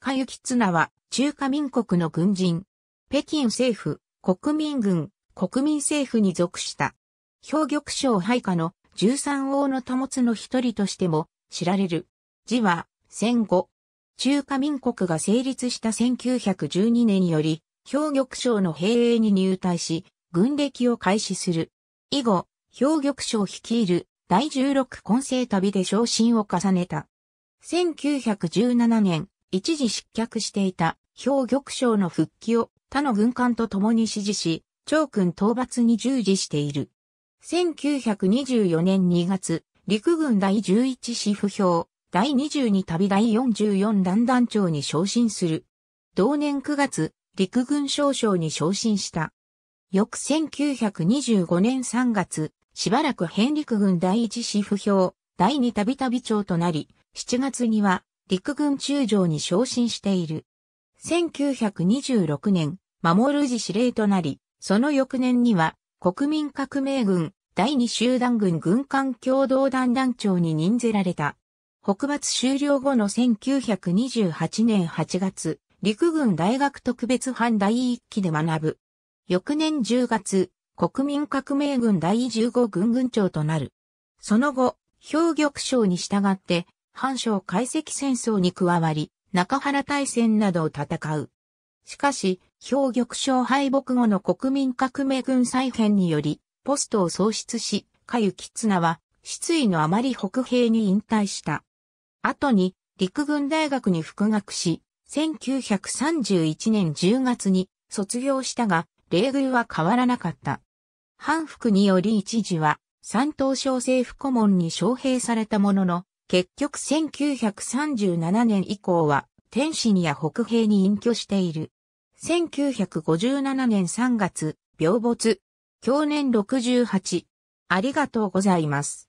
夏雪綱は中華民国の軍人。北京政府、国民軍、国民政府に属した。兵玉省配下の十三王の友津の一人としても知られる。字は戦後。中華民国が成立した1912年より、兵玉省の兵営に入隊し、軍歴を開始する。以後、兵玉省率いる第16混成旅で昇進を重ねた。1917年、一時失脚していた、兵玉将の復帰を他の軍艦と共に支持し、長君討伐に従事している。1924年2月、陸軍第11支付表、第22旅第44団団長に昇進する。同年9月、陸軍少将に昇進した。翌1925年3月、しばらく編陸軍第一支付表、第二旅旅長となり、7月には陸軍中将に昇進している。1926年、守る寺司令となり、その翌年には、国民革命軍第二集団軍軍艦共同団団長に任ぜられた。北伐終了後の1928年8月、陸軍大学特別班第一期で学ぶ。翌年10月、国民革命軍第15軍軍長となる。その後、兵玉将に従って、藩省解析戦争に加わり、中原大戦などを戦う。しかし、兵玉将敗北後の国民革命軍再編により、ポストを喪失し、かゆき綱は、失意のあまり北兵に引退した。後に、陸軍大学に復学し、1931年10月に卒業したが、礼遇は変わらなかった。反復により一時は、三等省政府顧問に招聘されたものの、結局1937年以降は、天津や北平に隠居している。1957年3月、病没。去年68。ありがとうございます。